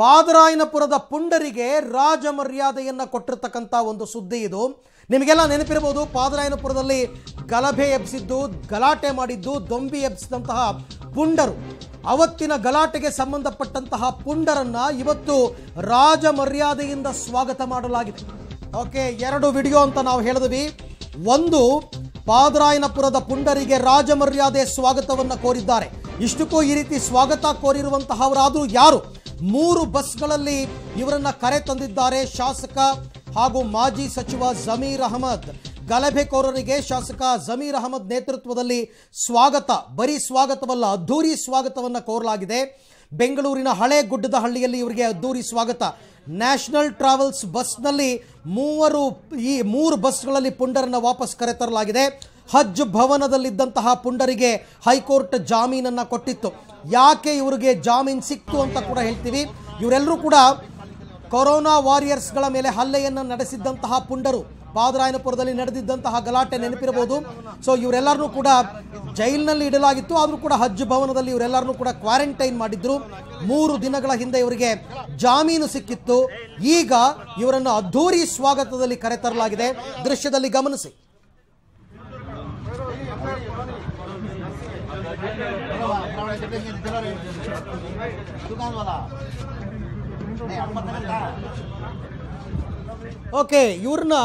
ಪಾದರಾಯನಪುರದ ಪುಂಡರಿಗೆ ರಾಜ ಮರ್ಯಾದೆಯನ್ನು ಕೊಟ್ಟಿರ್ತಕ್ಕಂಥ ಒಂದು ಸುದ್ದಿ ಇದು ನಿಮಗೆಲ್ಲ ನೆನಪಿರಬಹುದು ಪಾದರಾಯನಪುರದಲ್ಲಿ ಗಲಭೆ ಎಬ್ಸಿದ್ದು ಗಲಾಟೆ ಮಾಡಿದ್ದು ದೊಂಬಿ ಎಬ್ಸಿದಂತಹ ಪುಂಡರು ಅವತ್ತಿನ ಗಲಾಟೆಗೆ ಸಂಬಂಧಪಟ್ಟಂತಹ ಪುಂಡರನ್ನು ಇವತ್ತು ರಾಜ ಮರ್ಯಾದೆಯಿಂದ ಸ್ವಾಗತ ಮಾಡಲಾಗಿದೆ ಓಕೆ ಎರಡು ವಿಡಿಯೋ ಅಂತ ನಾವು ಹೇಳಿದ್ವಿ ಒಂದು ಪಾದರಾಯನಪುರದ ಪುಂಡರಿಗೆ ರಾಜ ಮರ್ಯಾದೆ ಸ್ವಾಗತವನ್ನು ಕೋರಿದ್ದಾರೆ ಇಷ್ಟಕ್ಕೂ ಈ ರೀತಿ ಸ್ವಾಗತ ಕೋರಿರುವಂತಹವರಾದರೂ ಯಾರು ಮೂರು ಬಸ್ಗಳಲ್ಲಿ ಇವರನ್ನ ಕರೆ ತಂದಿದ್ದಾರೆ ಶಾಸಕ ಹಾಗೂ ಮಾಜಿ ಸಚಿವ ಜಮೀರ್ ಅಹಮದ್ ಗಲಭೆಕೋರರಿಗೆ ಶಾಸಕ ಜಮೀರ್ ಅಹಮದ್ ನೇತೃತ್ವದಲ್ಲಿ ಸ್ವಾಗತ ಬರೀ ಸ್ವಾಗತವಲ್ಲ ಅದ್ದೂರಿ ಸ್ವಾಗತವನ್ನು ಕೋರಲಾಗಿದೆ ಬೆಂಗಳೂರಿನ ಹಳೆ ಗುಡ್ಡದ ಹಳ್ಳಿಯಲ್ಲಿ ಇವರಿಗೆ ಅದ್ದೂರಿ ಸ್ವಾಗತ ನ್ಯಾಷನಲ್ ಟ್ರಾವೆಲ್ಸ್ ಬಸ್ನಲ್ಲಿ ಮೂವರು ಈ ಮೂರು ಬಸ್ಗಳಲ್ಲಿ ಪುಂಡರನ್ನು ವಾಪಸ್ ಕರೆತರಲಾಗಿದೆ ಹಜ್ ಭವನದಲ್ಲಿದ್ದಂತಹ ಪುಂಡರಿಗೆ ಹೈಕೋರ್ಟ್ ಜಾಮೀನನ್ನ ಕೊಟ್ಟಿತ್ತು ಯಾಕೆ ಇವರಿಗೆ ಜಾಮೀನು ಸಿಕ್ತು ಅಂತ ಕೂಡ ಹೇಳ್ತೀವಿ ಇವರೆಲ್ಲರೂ ಕೂಡ ಕೊರೋನಾ ವಾರಿಯರ್ಸ್ಗಳ ಮೇಲೆ ಹಲ್ಲೆಯನ್ನು ನಡೆಸಿದ್ದಂತಹ ಪುಂಡರು ಬಾದರಾಯನಪುರದಲ್ಲಿ ನಡೆದಿದ್ದಂತಹ ಗಲಾಟೆ ನೆನಪಿರಬಹುದು ಸೊ ಇವರೆಲ್ಲರನ್ನೂ ಕೂಡ ಜೈಲಿನಲ್ಲಿ ಇಡಲಾಗಿತ್ತು ಆದರೂ ಕೂಡ ಹಜ್ ಭವನದಲ್ಲಿ ಇವರೆಲ್ಲರನ್ನೂ ಕೂಡ ಕ್ವಾರಂಟೈನ್ ಮಾಡಿದ್ರು ಮೂರು ದಿನಗಳ ಹಿಂದೆ ಇವರಿಗೆ ಜಾಮೀನು ಸಿಕ್ಕಿತ್ತು ಈಗ ಇವರನ್ನು ಅದ್ಧೂರಿ ಸ್ವಾಗತದಲ್ಲಿ ಕರೆತರಲಾಗಿದೆ ದೃಶ್ಯದಲ್ಲಿ ಗಮನಿಸಿ ಓಕೆ ಇವ್ರನ್ನ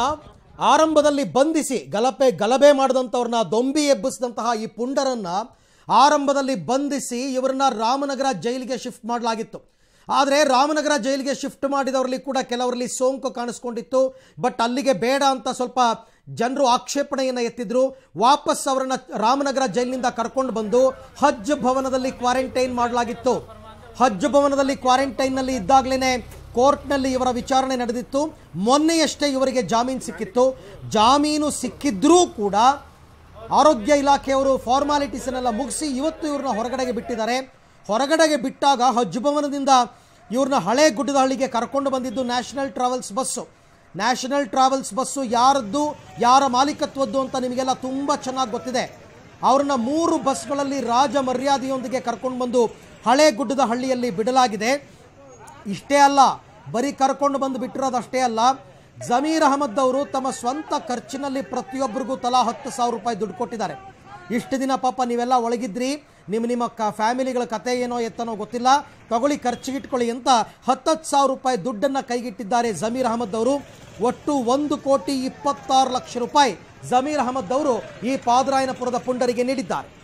ಆರಂಭದಲ್ಲಿ ಬಂಧಿಸಿ ಗಲಭೆ ಗಲಭೆ ಮಾಡಿದಂಥವ್ರನ್ನ ದೊಂಬಿ ಎಬ್ಬಿಸಿದಂತಹ ಈ ಪುಂಡರನ್ನ ಆರಂಭದಲ್ಲಿ ಬಂಧಿಸಿ ಇವರನ್ನ ರಾಮನಗರ ಜೈಲಿಗೆ ಶಿಫ್ಟ್ ಮಾಡಲಾಗಿತ್ತು ಆದರೆ ರಾಮನಗರ ಜೈಲಿಗೆ ಶಿಫ್ಟ್ ಮಾಡಿದವರಲ್ಲಿ ಕೂಡ ಕೆಲವರಲ್ಲಿ ಸೋಂಕು ಕಾಣಿಸ್ಕೊಂಡಿತ್ತು ಬಟ್ ಅಲ್ಲಿಗೆ ಬೇಡ ಅಂತ ಸ್ವಲ್ಪ ಜನರು ಆಕ್ಷೇಪಣೆಯನ್ನು ಎತ್ತಿದ್ರು ವಾಪಸ್ ಅವರನ್ನು ರಾಮನಗರ ಜೈಲಿನಿಂದ ಕರ್ಕೊಂಡು ಬಂದು ಹಜ್ ಭವನದಲ್ಲಿ ಕ್ವಾರಂಟೈನ್ ಮಾಡಲಾಗಿತ್ತು ಹಜ್ ಭವನದಲ್ಲಿ ಕ್ವಾರಂಟೈನ್ನಲ್ಲಿ ಇದ್ದಾಗಲೇ ಕೋರ್ಟ್ನಲ್ಲಿ ಇವರ ವಿಚಾರಣೆ ನಡೆದಿತ್ತು ಮೊನ್ನೆಯಷ್ಟೇ ಇವರಿಗೆ ಜಾಮೀನು ಸಿಕ್ಕಿತ್ತು ಜಾಮೀನು ಸಿಕ್ಕಿದ್ರೂ ಕೂಡ ಆರೋಗ್ಯ ಇಲಾಖೆಯವರು ಫಾರ್ಮಾಲಿಟೀಸನ್ನೆಲ್ಲ ಮುಗಿಸಿ ಇವತ್ತು ಇವ್ರನ್ನ ಹೊರಗಡೆಗೆ ಬಿಟ್ಟಿದ್ದಾರೆ ಹೊರಗಡೆಗೆ ಬಿಟ್ಟಾಗ ಹಜ್ ಭವನದಿಂದ ಇವ್ರನ್ನ ಹಳೆ ಹಳ್ಳಿಗೆ ಕರ್ಕೊಂಡು ಬಂದಿದ್ದು National Travels bus National Travels bus ಯಾರದ್ದು ಯಾರ ಮಾಲೀಕತ್ವದ್ದು ಅಂತ ನಿಮಗೆಲ್ಲ ತುಂಬ ಚೆನ್ನಾಗಿ ಗೊತ್ತಿದೆ ಅವ್ರನ್ನ ಮೂರು ಬಸ್ಗಳಲ್ಲಿ ರಾಜ ಮರ್ಯಾದೆಯೊಂದಿಗೆ ಕರ್ಕೊಂಡು ಬಂದು ಹಳೆ ಗುಡ್ಡದ ಹಳ್ಳಿಯಲ್ಲಿ ಬಿಡಲಾಗಿದೆ ಇಷ್ಟೇ ಅಲ್ಲ ಬರೀ ಕರ್ಕೊಂಡು ಬಂದು ಬಿಟ್ಟಿರೋದಷ್ಟೇ ಅಲ್ಲ ಜಮೀರ್ ಅಹಮದ್ ಅವರು ತಮ್ಮ ಸ್ವಂತ ಖರ್ಚಿನಲ್ಲಿ ಪ್ರತಿಯೊಬ್ಬರಿಗೂ ತಲಾ ಹತ್ತು ಸಾವಿರ ರೂಪಾಯಿ ದುಡ್ಡು ಕೊಟ್ಟಿದ್ದಾರೆ ಇಷ್ಟು ದಿನ ಪಾಪ ನೀವೆಲ್ಲ ಒಳಗಿದ್ರಿ ನಿಮ್ಮ ನಿಮ್ಮ ಕ ಫ್ಯಾಮಿಲಿಗಳ ಕತೆ ಏನೋ ಎತ್ತನೋ ಗೊತ್ತಿಲ್ಲ ತಗೊಳ್ಳಿ ಖರ್ಚಿಗಿಟ್ಕೊಳ್ಳಿ ಅಂತ ಹತ್ತತ್ತು ಸಾವಿರ ರೂಪಾಯಿ ದುಡ್ಡನ್ನು ಕೈಗಿಟ್ಟಿದ್ದಾರೆ ಜಮೀರ್ ಅಹಮದ್ ಅವರು ಒಟ್ಟು ಒಂದು ಕೋಟಿ ಇಪ್ಪತ್ತಾರು ಲಕ್ಷ ರೂಪಾಯಿ ಜಮೀರ್ ಅಹಮದ್ ಅವರು ಈ ಪಾದರಾಯನಪುರದ ಪುಂಡರಿಗೆ ನೀಡಿದ್ದಾರೆ